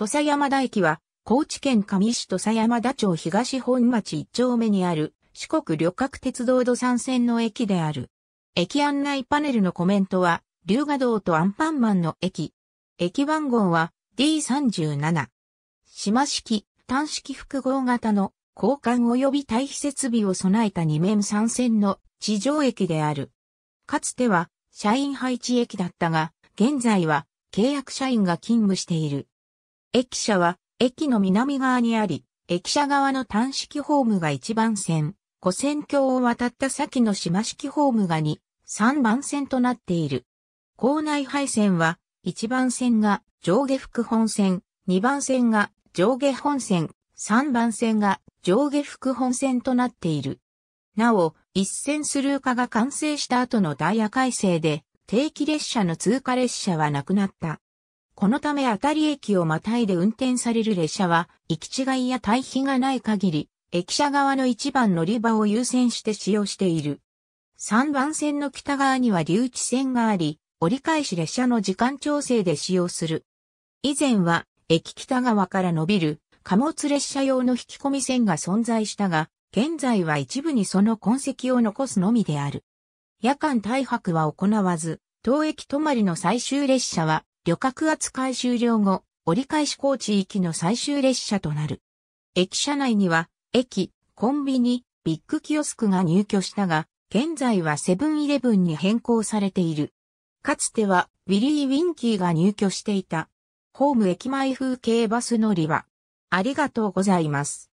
土佐山田駅は、高知県上市土佐山田町東本町一丁目にある、四国旅客鉄道土産線の駅である。駅案内パネルのコメントは、龍河道とアンパンマンの駅。駅番号は D37。島式、単式複合型の交換及び対比設備を備えた二面三線の地上駅である。かつては社員配置駅だったが、現在は契約社員が勤務している駅舎は、駅の南側にあり、駅舎側の単式ホームが1番線、古線橋を渡った先の島式ホームが2、3番線となっている。校内配線は、1番線が上下副本線、2番線が上下本線、3番線が上下副本線となっている。なお、一線スルー化が完成した後のダイヤ改正で、定期列車の通過列車はなくなった。このため当たり駅をまたいで運転される列車は、行き違いや対比がない限り、駅舎側の一番乗り場を優先して使用している。3番線の北側には留置線があり、折り返し列車の時間調整で使用する。以前は、駅北側から伸びる貨物列車用の引き込み線が存在したが、現在は一部にその痕跡を残すのみである。夜間大泊は行わず、当駅止まりの最終列車は旅客扱い終了後、折り返し高知行きの最終列車となる。駅舎内には、駅、コンビニ、ビッグキオスクが入居したが、現在はセブンイレブンに変更されている。かつては、ウィリー・ウィンキーが入居していた。ホーム駅前風景バス乗りは、ありがとうございます。